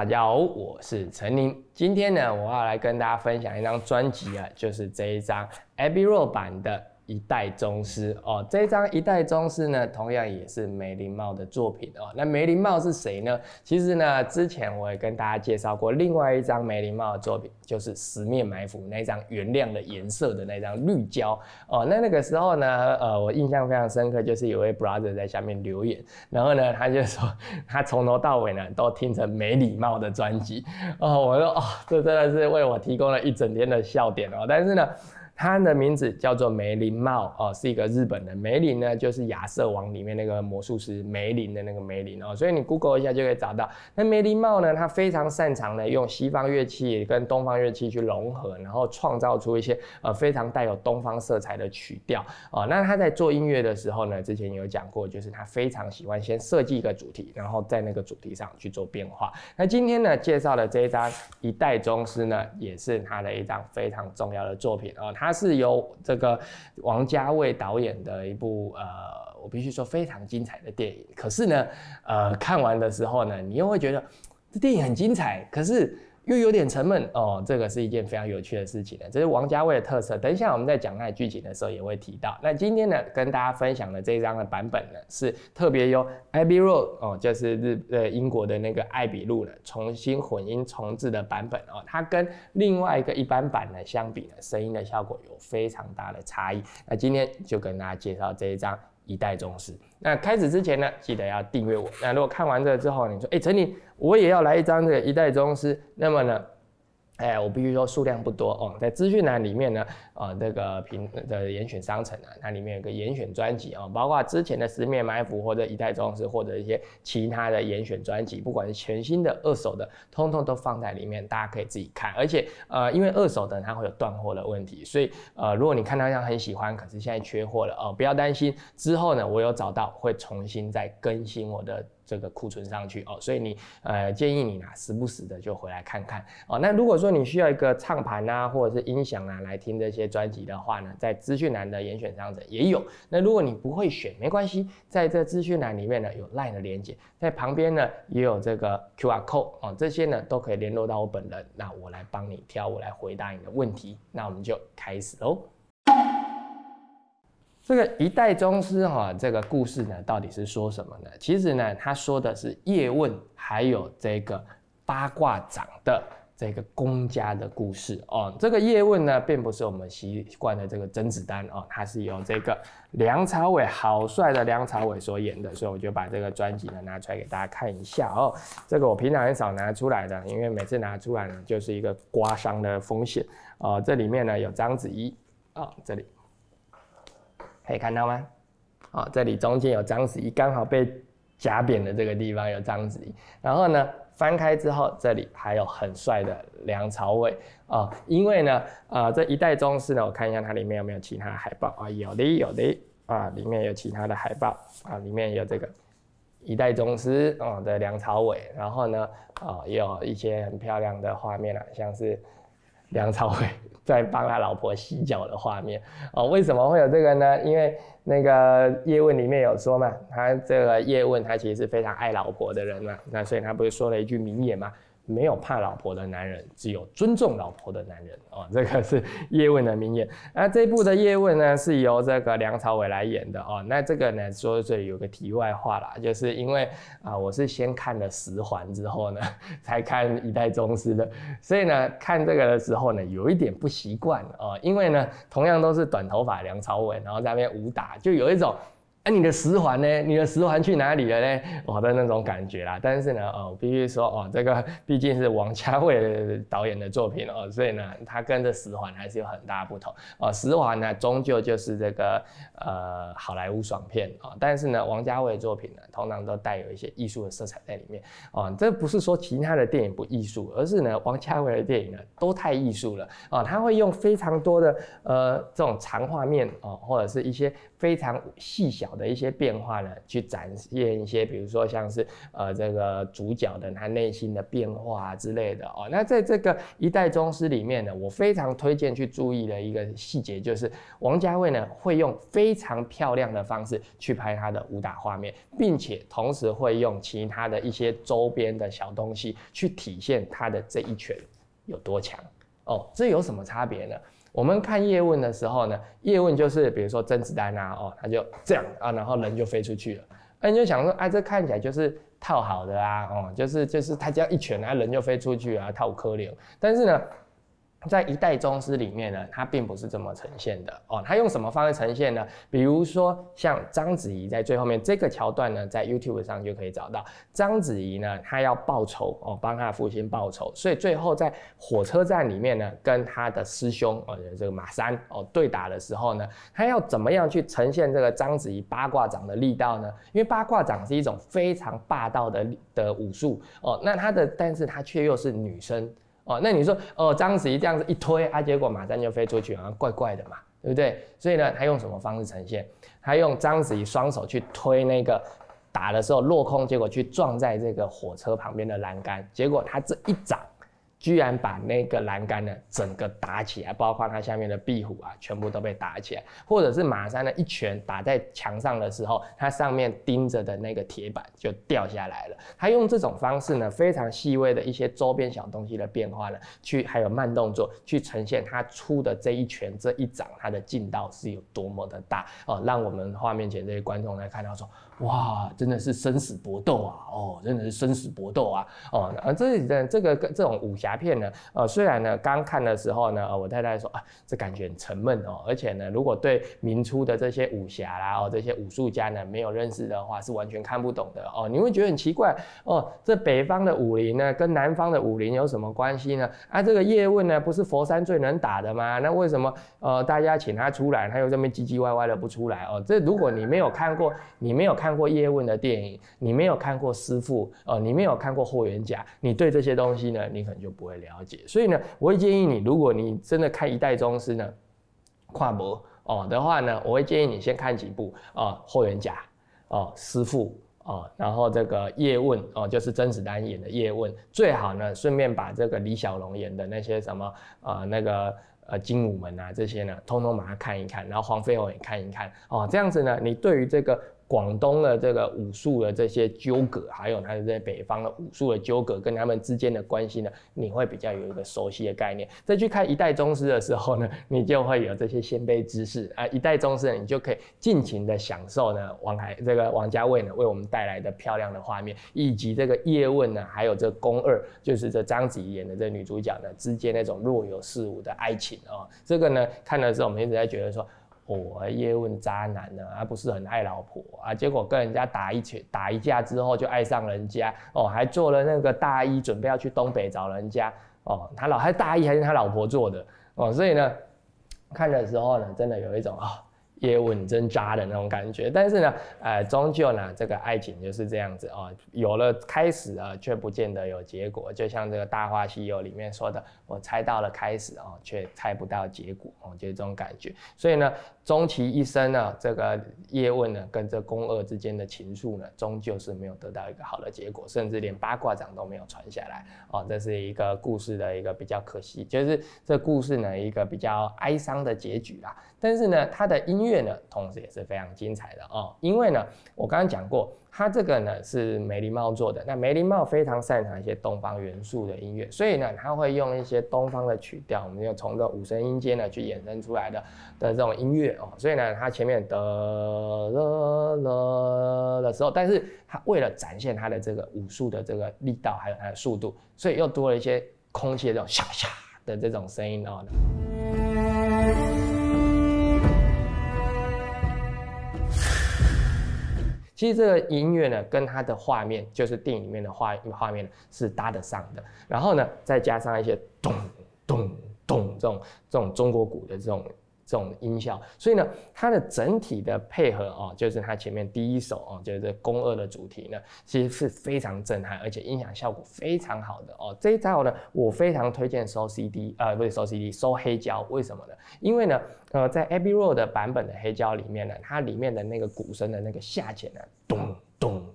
大家好，我是陈宁。今天呢，我要来跟大家分享一张专辑啊，就是这一张 Abbey Road 版的。一代宗师哦，这张一代宗师呢，同样也是梅林茂的作品哦。那梅林茂是谁呢？其实呢，之前我也跟大家介绍过另外一张梅林茂的作品，就是十面埋伏那张原亮的颜色的那张绿胶哦。那那个时候呢，呃，我印象非常深刻，就是有位 brother 在下面留言，然后呢，他就说 他从头到尾呢都听成梅林茂的专辑哦。我说哦，这真的是为我提供了一整天的笑点哦。但是呢。他的名字叫做梅林茂哦，是一个日本的梅林呢，就是亚瑟王里面那个魔术师梅林的那个梅林哦，所以你 Google 一下就可以找到。那梅林茂呢，他非常擅长呢用西方乐器跟东方乐器去融合，然后创造出一些呃非常带有东方色彩的曲调哦。那他在做音乐的时候呢，之前有讲过，就是他非常喜欢先设计一个主题，然后在那个主题上去做变化。那今天呢介绍的这一张一代宗师呢，也是他的一张非常重要的作品哦，他。它是由这个王家卫导演的一部呃，我必须说非常精彩的电影。可是呢，呃，看完的时候呢，你又会觉得这电影很精彩，可是。又有点沉闷哦，这个是一件非常有趣的事情呢。这是王家卫的特色。等一下我们在讲那剧情的时候也会提到。那今天呢，跟大家分享的这一张的版本呢，是特别由 Abbey Road 哦，就是日呃英国的那个艾比路的重新混音重制的版本哦，它跟另外一个一般版呢相比呢，声音的效果有非常大的差异。那今天就跟大家介绍这一张。一代宗师。那开始之前呢，记得要订阅我。那如果看完这个之后，你说：“哎，陈宁，我也要来一张这个一代宗师。”那么呢？哎，我必须说数量不多哦，在资讯栏里面呢，呃，这个平的严选商城啊，它里面有个严选专辑啊，包括之前的十面埋伏或者一代宗师或者一些其他的严选专辑，不管是全新的、二手的，通通都放在里面，大家可以自己看。而且，呃，因为二手的它会有断货的问题，所以，呃，如果你看到像很喜欢，可是现在缺货了哦，不要担心，之后呢，我有找到会重新再更新我的。这个库存上去哦，所以你呃建议你呢，时不时的就回来看看哦。那如果说你需要一个唱盘啊，或者是音响啊，来听这些专辑的话呢，在资讯栏的严选商城也有。那如果你不会选，没关系，在这资讯栏里面呢有 Line 的连接，在旁边呢也有这个 QR code 哦，这些呢都可以联络到我本人，那我来帮你挑，我来回答你的问题。那我们就开始喽。这个一代宗师哈，这个故事呢，到底是说什么呢？其实呢，他说的是叶问还有这个八卦掌的这个公家的故事哦。这个叶问呢，并不是我们习惯的这个甄子丹哦，他是由这个梁朝伟好帅的梁朝伟所演的，所以我就把这个专辑呢拿出来给大家看一下哦。这个我平常很少拿出来的，因为每次拿出来呢，就是一个刮伤的风险哦。这里面呢有章子怡哦，这里。可以看到吗？啊，这里中间有章子怡，刚好被夹扁的这个地方有章子怡。然后呢，翻开之后，这里还有很帅的梁朝伟啊。因为呢，啊，这一代宗师呢，我看一下它里面有没有其他海报啊？有的，有的啊，里面有其他的海报啊，里面有这个一代宗师啊的梁朝伟。然后呢，啊，也有一些很漂亮的画面啊，像是。梁朝伟 在帮他老婆洗脚的画面，哦，为什么会有这个呢？因为那个叶问里面有说嘛，他这个叶问他其实是非常爱老婆的人嘛，那所以他不是说了一句名言嘛。没有怕老婆的男人，只有尊重老婆的男人哦，这个是叶问的名言。那这部的叶问呢，是由这个梁朝伟来演的哦。那这个呢，说里有个题外话啦，就是因为啊，我是先看了十环之后呢，才看一代宗师的，所以呢，看这个的时候呢，有一点不习惯哦，因为呢，同样都是短头发梁朝伟，然后在那边武打，就有一种。哎，你的十环呢？你的十环去哪里了呢？我的那种感觉啦。但是呢，哦，必须说，哦，这个 毕竟是王家卫导演的作品哦，所以呢，他跟这十环还是有很大不同哦。十环呢，终究就是这个呃好莱坞爽片哦。但是呢，王家卫作品呢，通常都带有一些艺术的色彩在里面哦。这不是说其他的电影不艺术，而是呢，王家卫的电影呢，都太艺术了哦。他会用非常多的呃这种长画面哦，或者是一些。非常细小的一些变化呢，去展现一些，比如说像是呃这个主角的他内心的变化啊之类的哦。那在这个一代宗师里面呢，我非常推荐去注意的一个细节，就是王家卫呢会用非常漂亮的方式去拍他的武打画面，并且同时会用其他的一些周边的小东西去体现他的这一拳有多强哦。这有什么差别呢？我们看叶问的时候呢，叶问就是比如说甄子丹啊，哦，他就这样啊，然后人就飞出去了，那你就想说，哎，这看起来就是套好的啊，哦，就是就是他这样一拳啊，人就飞出去啊，套可怜，但是呢。在一代宗师里面呢，它并不是这么呈现的哦。它用什么方式呈现呢？比如说像章子怡在最后面这个桥段呢，在 YouTube 上就可以找到。章子怡呢，她要报仇哦，帮她父亲报仇，所以最后在火车站里面呢，跟她的师兄呃这个马三哦对打的时候呢，她要怎么样去呈现这个章子怡八卦掌的力道呢？因为八卦掌是一种非常霸道的的武术哦。那她的，但是她却又是女生。哦，那你说，哦，章子怡这样子一推，啊，结果马上就飞出去，好像怪怪的嘛，对不对？所以呢，他用什么方式呈现？他用章子怡双手去推那个打的时候落空，结果去撞在这个火车旁边的栏杆，结果他这一掌。居然把那个栏杆呢整个打起来，包括它下面的壁虎啊，全部都被打起来。或者是马山呢一拳打在墙上的时候，它上面钉着的那个铁板就掉下来了。他用这种方式呢，非常细微的一些周边小东西的变化呢，去还有慢动作去呈现他出的这一拳这一掌，它的劲道是有多么的大哦，让我们画面前这些观众来看到说。哇，真的是生死搏斗啊！哦，真的是生死搏斗啊！哦，而这呃这个这种武侠片呢，呃虽然呢刚看的时候呢，我太太说啊，这感觉很沉闷哦，而且呢，如果对明初的这些武侠啦，哦这些武术家呢没有认识的话，是完全看不懂的哦。你会觉得很奇怪哦，这北方的武林呢，跟南方的武林有什么关系呢？啊，这个叶问呢不是佛山最能打的吗？那为什么呃大家请他出来，他又这么唧唧歪歪的不出来哦？这如果你没有看过，你没有看。看过叶问的电影，你没有看过师父哦，你没有看过霍元甲，你对这些东西呢，你可能就不会了解。所以呢，我会建议你，如果你真的看一代宗师呢，跨博哦的话呢，我会建议你先看几部啊，霍元甲哦，师父哦，然后这个叶问哦，就是甄子丹演的叶问，最好呢，顺便把这个李小龙演的那些什么呃那个呃精武门啊这些呢，通通把它看一看，然后黄飞鸿也看一看哦，这样子呢，你对于这个。广东的这个武术的这些纠葛，还有他在北方的武术的纠葛，跟他们之间的关系呢，你会比较有一个熟悉的概念。再去看《一代宗师》的时候呢，你就会有这些先辈知识啊，《一代宗师》你就可以尽情的享受呢，王海这个王家卫呢为我们带来的漂亮的画面，以及这个叶问呢，还有这宫二，就是这章子怡演的这女主角呢之间那种若有似无的爱情哦。这个呢看的时候我们一直在觉得说。哦，叶问渣男呢，他不是很爱老婆啊，结果跟人家打一拳打一架之后就爱上人家，哦，还做了那个大衣，准备要去东北找人家，哦，他老他大衣还是他老婆做的，哦，所以呢，看的时候呢，真的有一种啊。也稳针扎的那种感觉，但是呢，呃，终究呢，这个爱情就是这样子哦，有了开始啊，却不见得有结果。就像这个《大话西游》里面说的，我猜到了开始哦，却猜不到结果哦，就是这种感觉。所以呢，终其一生呢，这个叶问呢，跟这宫二之间的情愫呢，终究是没有得到一个好的结果，甚至连八卦掌都没有传下来哦，这是一个故事的一个比较可惜，就是这故事呢，一个比较哀伤的结局啦。但是呢，他的音乐呢，同时也是非常精彩的哦。因为呢，我刚刚讲过，他这个呢是梅林茂做的。那梅林茂非常擅长一些东方元素的音乐，所以呢，他会用一些东方的曲调，我们就从这五声音阶呢去衍生出来的的这种音乐哦。所以呢，他前面的的时候，但是他为了展现他的这个武术的这个力道还有他的速度，所以又多了一些空气的这种沙沙的这种声音哦。其实这个音乐呢，跟它的画面，就是电影里面的画画面是搭得上的。然后呢，再加上一些咚咚咚这种这种中国鼓的这种。这种音效，所以呢，它的整体的配合哦，就是它前面第一首哦，就是宫二的主题呢，其实是非常震撼，而且音响效果非常好的哦。这一张呢，我非常推荐收 CD，呃，不是收 CD，收黑胶。为什么呢？因为呢，呃，在 Abbey Road 的版本的黑胶里面呢，它里面的那个鼓声的那个下潜呢，咚。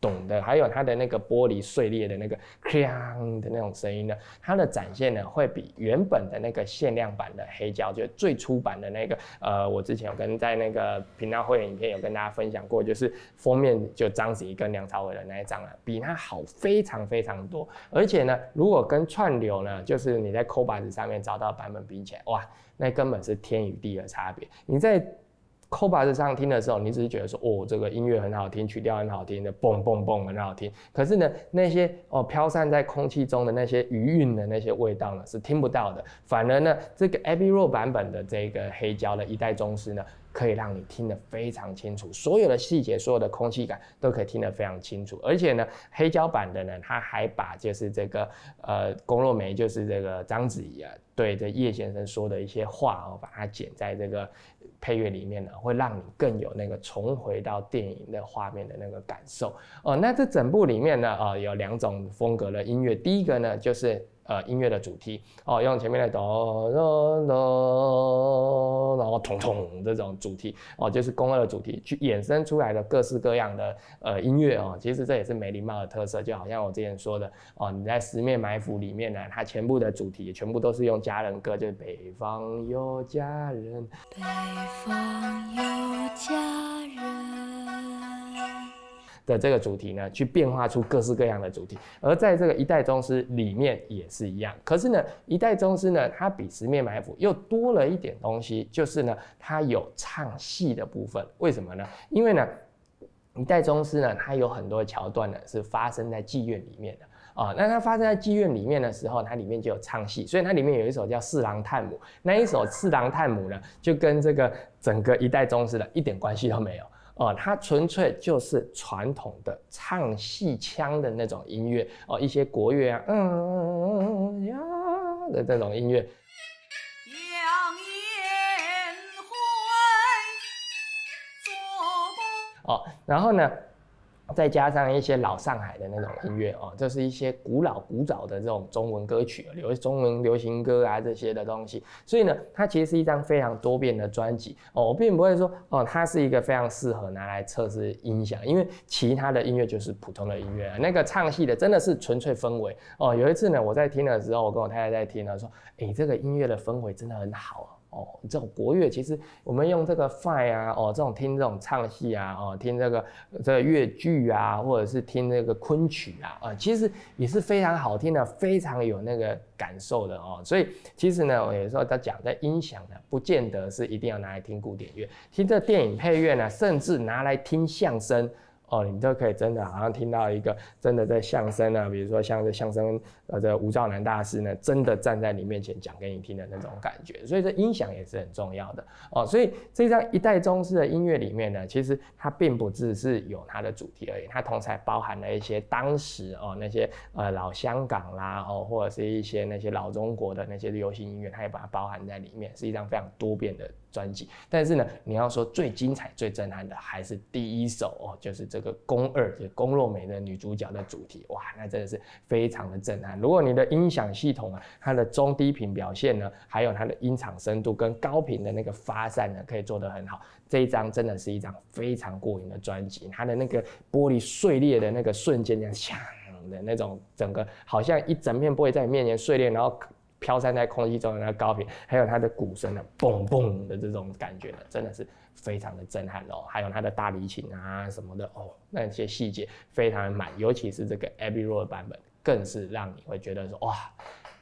懂的，还有它的那个玻璃碎裂的那个“哐”的那种声音呢，它的展现呢会比原本的那个限量版的黑胶，就是最初版的那个，呃，我之前有跟在那个频道会员影片有跟大家分享过，就是封面就章子怡跟梁朝伟的那一张啊，比它好非常非常多。而且呢，如果跟串流呢，就是你在扣板子上面找到版本比起来，哇，那根本是天与地的差别。你在 c o b a 上听的时候，你只是觉得说哦，这个音乐很好听，曲调很好听的，嘣嘣嘣很好听。可是呢，那些哦飘散在空气中的那些余韵的那些味道呢，是听不到的。反而呢，这个 ABRO 版本的这个黑胶的一代宗师呢。可以让你听得非常清楚，所有的细节、所有的空气感都可以听得非常清楚。而且呢，黑胶版的呢，它还把就是这个呃，龚若梅就是这个章子怡啊，对这叶先生说的一些话哦，把它剪在这个配乐里面呢，会让你更有那个重回到电影的画面的那个感受哦。那这整部里面呢，啊有两种风格的音乐，第一个呢就是。呃，音乐的主题哦，用前面的哆哆哆，然后咚咚这种主题哦，就是宫二的主题，去衍生出来的各式各样的呃音乐哦，其实这也是梅林茂的特色，就好像我之前说的哦，你在《十面埋伏》里面呢，它全部的主题全部都是用家人歌，就是北方有家人，北方有家人。的这个主题呢，去变化出各式各样的主题，而在这个一代宗师里面也是一样。可是呢，一代宗师呢，它比十面埋伏又多了一点东西，就是呢，它有唱戏的部分。为什么呢？因为呢，一代宗师呢，它有很多桥段呢是发生在妓院里面的啊。那它发生在妓院里面的时候，它里面就有唱戏，所以它里面有一首叫《四郎探母》，那一首《四郎探母》呢，就跟这个整个一代宗师的一点关系都没有。哦，它纯粹就是传统的唱戏腔的那种音乐哦，一些国乐啊，嗯呀的这种音乐。杨延辉做哦，然后呢？再加上一些老上海的那种音乐哦，这是一些古老古早的这种中文歌曲，流中文流行歌啊这些的东西。所以呢，它其实是一张非常多变的专辑哦。我并不会说哦，它是一个非常适合拿来测试音响，因为其他的音乐就是普通的音乐。那个唱戏的真的是纯粹氛围哦。有一次呢，我在听的时候，我跟我太太在听，她说：“哎，这个音乐的氛围真的很好。”哦，这种国乐，其实我们用这个 fine 啊，哦，这种听这种唱戏啊，哦，听这个这个越剧啊，或者是听这个昆曲啊，啊，其实也是非常好听的，非常有那个感受的哦。所以其实呢，有时候他讲在音响呢，不见得是一定要拿来听古典乐，听这电影配乐呢，甚至拿来听相声。哦，你都可以真的好像听到一个真的在相声呢，比如说像这相声呃这吴兆南大师呢，真的站在你面前讲给你听的那种感觉，所以这音响也是很重要的哦。所以这张一代宗师的音乐里面呢，其实它并不只是有它的主题而已，它同时还包含了一些当时哦那些呃老香港啦哦或者是一些那些老中国的那些流行音乐，它也把它包含在里面，是一张非常多变的。专辑，但是呢，你要说最精彩、最震撼的还是第一首哦，就是这个宫二、是宫若美的女主角的主题，哇，那真的是非常的震撼。如果你的音响系统啊，它的中低频表现呢，还有它的音场深度跟高频的那个发散呢，可以做得很好，这一张真的是一张非常过瘾的专辑。它的那个玻璃碎裂的那个瞬间，这样响的那种，整个好像一整片玻璃在你面前碎裂，然后。飘散在空气中的那个高频，还有它的鼓声的嘣嘣的这种感觉呢，真的是非常的震撼哦。还有它的大提琴啊什么的哦，那些细节非常的满，尤其是这个 Abbey Road 版本，更是让你会觉得说哇。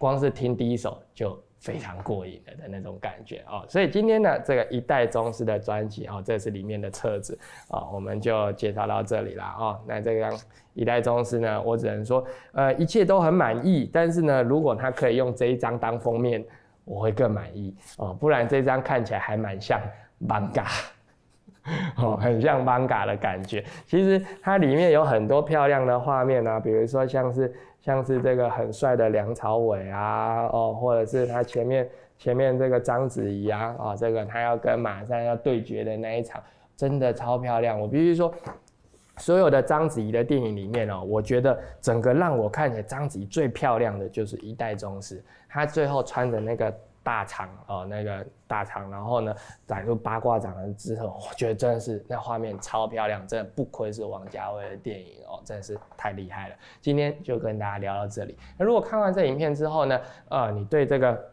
光是听第一首就非常过瘾了的那种感觉哦，所以今天呢，这个一代宗师的专辑哦，这是里面的册子啊，我们就介绍到这里了哦。那这样一代宗师呢，我只能说，呃，一切都很满意。但是呢，如果他可以用这一张当封面，我会更满意哦。不然这张看起来还蛮像 manga。哦，很像 manga 的感觉。其实它里面有很多漂亮的画面啊，比如说像是。像是这个很帅的梁朝伟啊，哦，或者是他前面前面这个章子怡啊，啊，这个他要跟马上要对决的那一场，真的超漂亮。我必须说，所有的章子怡的电影里面哦，我觉得整个让我看起来章子怡最漂亮的就是《一代宗师》，她最后穿的那个。大长啊，那个大长，然后呢，展出八卦掌了之后，我觉得真的是那画面超漂亮，真的不愧是王家卫的电影哦，真的是太厉害了。今天就跟大家聊到这里。那如果看完这影片之后呢，呃，你对这个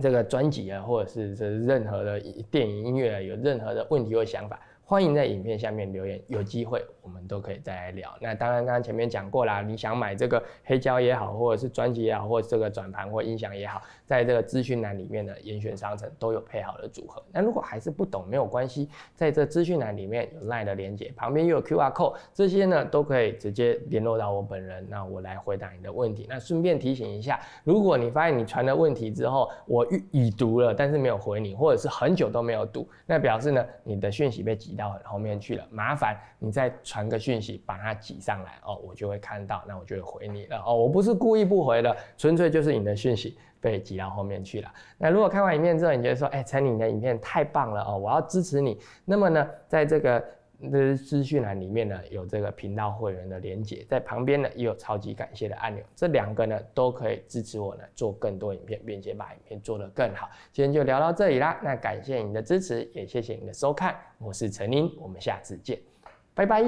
这个专辑啊，或者是这任何的电影音乐有任何的问题或想法？欢迎在影片下面留言，有机会我们都可以再来聊。那当然，刚刚前面讲过啦，你想买这个黑胶也好，或者是专辑也好，或者这个转盘或音响也好，在这个资讯栏里面的严选商城都有配好的组合。那如果还是不懂，没有关系，在这资讯栏里面有 LINE 的连接，旁边又有 Q R code，这些呢都可以直接联络到我本人，那我来回答你的问题。那顺便提醒一下，如果你发现你传了问题之后，我已读了，但是没有回你，或者是很久都没有读，那表示呢你的讯息被挤。到后面去了，麻烦你再传个讯息，把它挤上来哦，我就会看到，那我就会回你了哦。我不是故意不回的，纯粹就是你的讯息被挤到后面去了。那如果看完影片之后，你觉得说，哎，陈宁的影片太棒了哦，我要支持你，那么呢，在这个。的资讯栏里面呢有这个频道会员的连接，在旁边呢也有超级感谢的按钮，这两个呢都可以支持我呢做更多影片，并且把影片做得更好。今天就聊到这里啦，那感谢你的支持，也谢谢你的收看，我是陈林，我们下次见，拜拜。